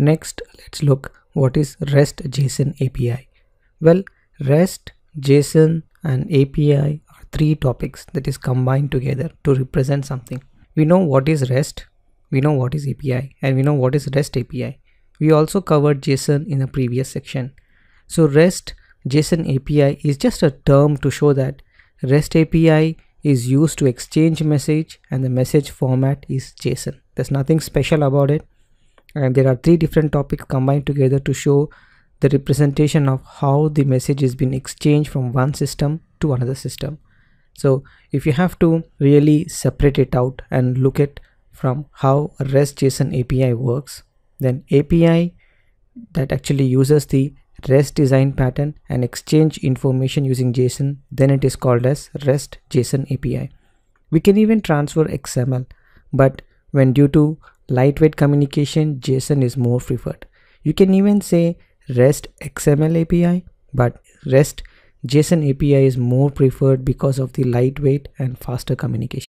Next, let's look what is REST JSON API. Well, REST, JSON and API are three topics that is combined together to represent something. We know what is REST, we know what is API and we know what is REST API. We also covered JSON in a previous section. So REST JSON API is just a term to show that REST API is used to exchange message and the message format is JSON. There's nothing special about it and there are three different topics combined together to show the representation of how the message is being exchanged from one system to another system. So if you have to really separate it out and look at from how a REST JSON API works, then API that actually uses the REST design pattern and exchange information using JSON, then it is called as REST JSON API. We can even transfer XML, but when due to lightweight communication, JSON is more preferred. You can even say REST XML API, but REST JSON API is more preferred because of the lightweight and faster communication.